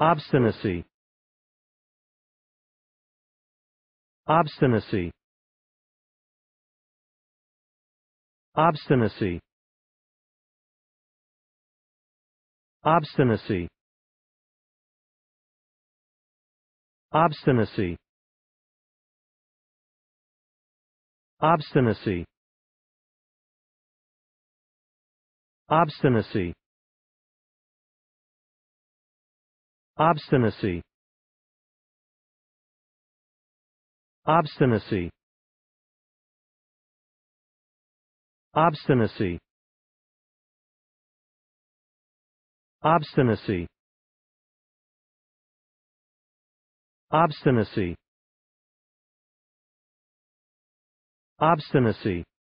obstinacy obstinacy obstinacy obstinacy obstinacy obstinacy obstinacy Obstinacy. Obstinacy. Obstinacy. Obstinacy. Obstinacy. Obstinacy.